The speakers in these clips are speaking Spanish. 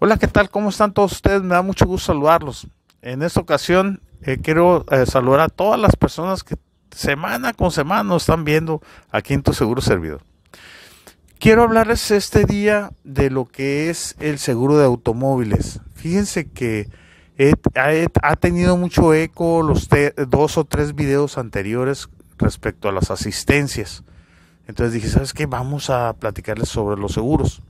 Hola, ¿qué tal? ¿Cómo están todos ustedes? Me da mucho gusto saludarlos. En esta ocasión eh, quiero eh, saludar a todas las personas que semana con semana nos están viendo aquí en Tu Seguro Servidor. Quiero hablarles este día de lo que es el seguro de automóviles. Fíjense que ha tenido mucho eco los dos o tres videos anteriores respecto a las asistencias. Entonces dije, ¿sabes qué? Vamos a platicarles sobre los seguros.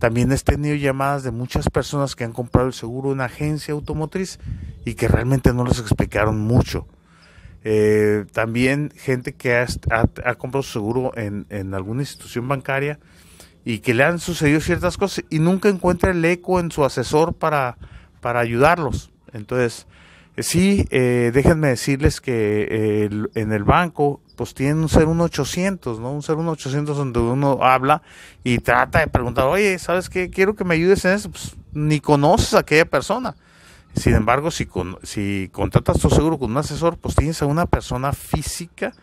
También he tenido llamadas de muchas personas que han comprado el seguro en una agencia automotriz y que realmente no les explicaron mucho. Eh, también gente que ha, comprado su comprado seguro en, alguna institución bancaria y que le han sucedido ciertas cosas y nunca encuentra el eco en su asesor para, para ayudarlos. Entonces, eh, sí, eh, déjenme decirles que en el banco pues tienen un ser un 800, ¿no? Un ser un 800 donde uno habla y trata de preguntar, oye, ¿sabes qué? Quiero que me ayudes en eso. Pues, ni conoces a aquella persona. Sin embargo, si, si contratas tu seguro con un asesor, pues tienes a una persona física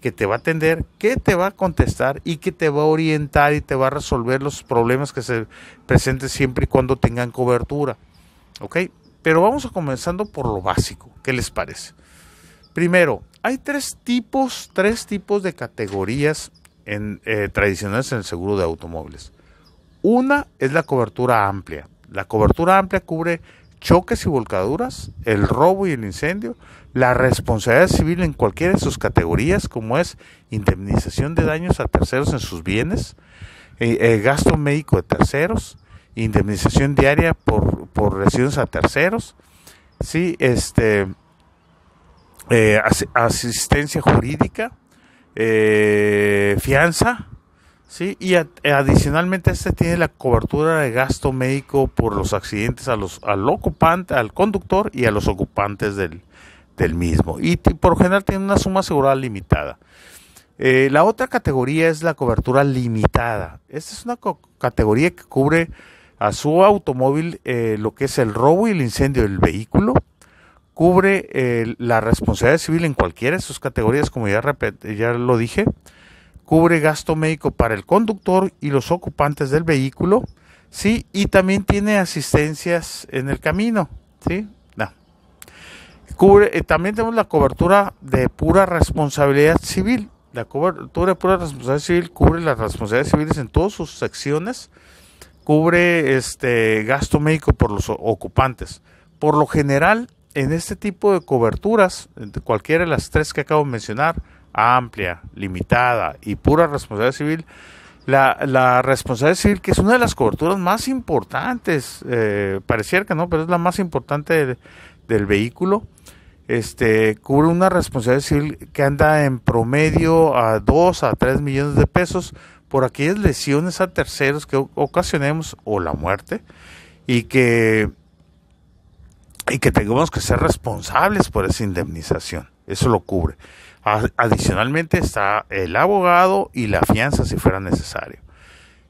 que te va a atender, que te va a contestar y que te va a orientar y te va a resolver los problemas que se presenten siempre y cuando tengan cobertura. ¿Ok? Pero vamos a comenzando por lo básico. ¿Qué les parece? Primero, hay tres tipos, tres tipos de categorías eh, tradicionales en el seguro de automóviles. Una es la cobertura amplia. La cobertura amplia cubre choques y volcaduras, el robo y el incendio, la responsabilidad civil en cualquiera de sus categorías, como es indemnización de daños a terceros en sus bienes, eh, eh gasto médico de terceros, indemnización diaria por, por lesiones a terceros, sí, este, eh, asistencia jurídica, eh, fianza, ¿sí? y adicionalmente este tiene la cobertura de gasto médico por los accidentes a los, al ocupante, al conductor y a los ocupantes del, mismo. Y por general tiene una suma asegurada limitada. Eh, la otra categoría es la cobertura limitada. Esta es una categoría que cubre a su automóvil lo que es el robo y el incendio del vehículo, cubre eh, la responsabilidad civil en cualquiera de sus categorías, como ya, ya lo dije, cubre gasto médico para el conductor y los ocupantes del vehículo, ¿sí? Y también tiene asistencias en el camino, ¿sí? Cubre, eh, también tenemos la cobertura de pura responsabilidad civil. La cobertura de pura responsabilidad civil cubre las responsabilidades civiles en todas sus secciones, cubre este gasto médico por los ocupantes. Por lo general, en este tipo de coberturas, cualquiera de las tres que acabo de mencionar, amplia, limitada y pura responsabilidad civil, la, la responsabilidad civil, que es una de las coberturas más importantes, eh, pareciera que no, pero es la más importante del, del vehículo, este, cubre una responsabilidad civil que anda en promedio a 2 a 3 millones de pesos por aquellas lesiones a terceros que ocasionemos o la muerte y que y que tengamos que ser responsables por esa indemnización. Eso lo cubre. Adicionalmente está el abogado y la fianza si fuera necesario.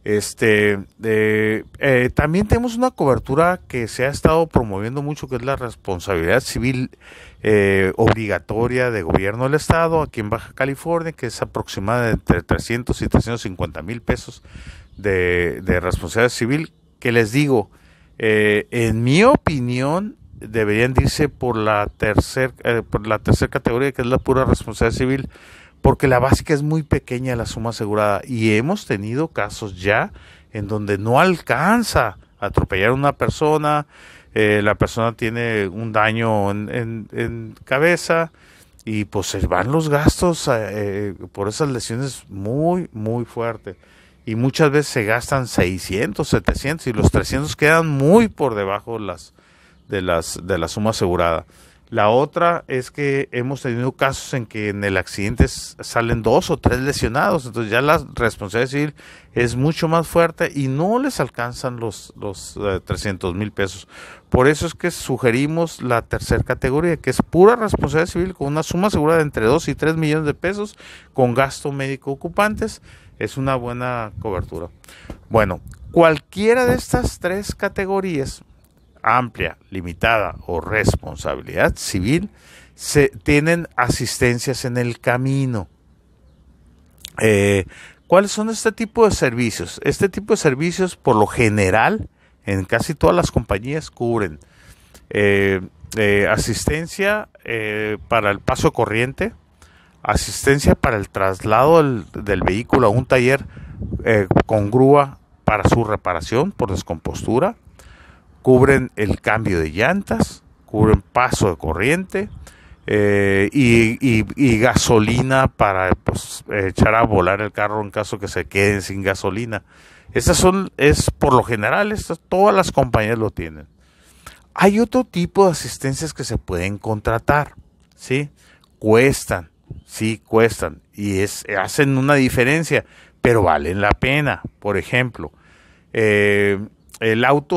Este, eh, también tenemos una cobertura que se ha estado promoviendo mucho, que es la responsabilidad civil eh, obligatoria de gobierno del Estado aquí en Baja California, que es aproximada entre 300 y 350 mil pesos de, responsabilidad civil, que les digo, eh, en mi opinión, deberían irse por la tercera eh, por la tercera categoría que es la pura responsabilidad civil porque la básica es muy pequeña la suma asegurada y hemos tenido casos ya en donde no alcanza atropellar a una persona eh, la persona tiene un daño en, en, cabeza y pues se van los gastos eh, por esas lesiones muy muy fuerte y muchas veces se gastan 600 700 y los 300 quedan muy por debajo de las de, las, de la suma asegurada. La otra es que hemos tenido casos en que en el accidente salen dos o tres lesionados, entonces ya la responsabilidad civil es mucho más fuerte y no les alcanzan los, los 300 eh, mil pesos. Por eso es que sugerimos la tercera categoría, que es pura responsabilidad civil con una suma asegurada de entre 2 y 3 millones de pesos con gasto médico ocupantes. Es una buena cobertura. Bueno, cualquiera de estas tres categorías amplia, limitada o responsabilidad civil, se, tienen asistencias en el camino. Eh, ¿Cuáles son este tipo de servicios? Este tipo de servicios, por lo general, en casi todas las compañías cubren eh, eh, asistencia para el paso corriente, asistencia para el traslado del, del vehículo a un taller con grúa para su reparación por descompostura, cubren el cambio de llantas, cubren paso de corriente eh, y, gasolina para pues, echar a volar el carro en caso que se queden sin gasolina. Esas son, es por lo general, todas las compañías lo tienen. Hay otro tipo de asistencias que se pueden contratar, ¿sí? Cuestan, sí, cuestan y es, hacen una diferencia, pero valen la pena. Por ejemplo, eh, el auto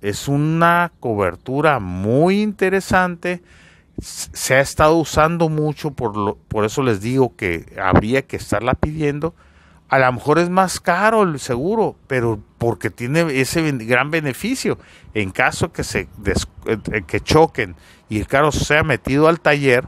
es una cobertura muy interesante. Se ha estado usando mucho, por, lo, por eso les digo que habría que estarla pidiendo. A lo mejor es más caro el seguro, pero porque tiene ese gran beneficio. En caso que se eh, que choquen y el carro sea metido al taller,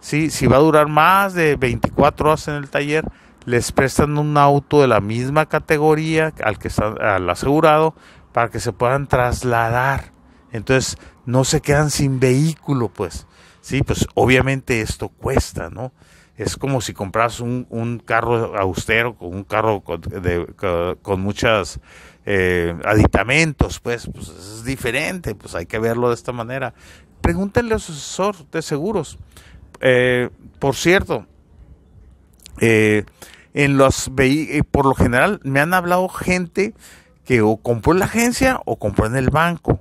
¿sí? si va a durar más de 24 horas en el taller, les prestan un auto de la misma categoría al que está al asegurado para que se puedan trasladar. Entonces no se quedan sin vehículo, pues. Sí, pues obviamente esto cuesta, ¿no? Es como si compras un, carro austero, con un carro con, muchos muchas eh, aditamentos, pues, pues es diferente, pues hay que verlo de esta manera. Pregúntenle a su asesor de seguros. Eh, por cierto, eh, en los eh, por lo general me han hablado gente que o compró en la agencia o compró en el banco.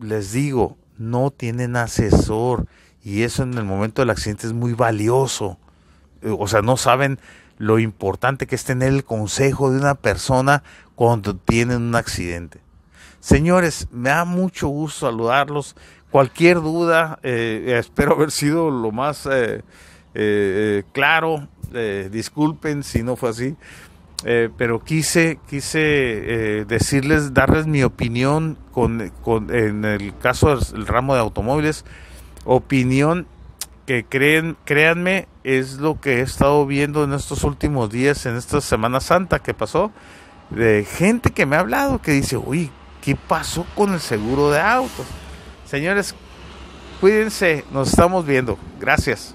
Les digo, no tienen asesor y eso en el momento del accidente es muy valioso. Eh, o sea, no saben lo importante que es tener el consejo de una persona cuando tienen un accidente. Señores, me da mucho gusto saludarlos. Cualquier duda, eh, espero haber sido lo más claro eh, disculpen si no fue así, eh, pero quise, quise eh, decirles, darles mi opinión con, en el caso del ramo de automóviles, opinión que creen, créanme, es lo que he estado viendo en estos últimos días, en esta Semana Santa que pasó, de gente que me ha hablado, que dice, uy, ¿qué pasó con el seguro de autos? Señores, cuídense, nos estamos viendo. Gracias.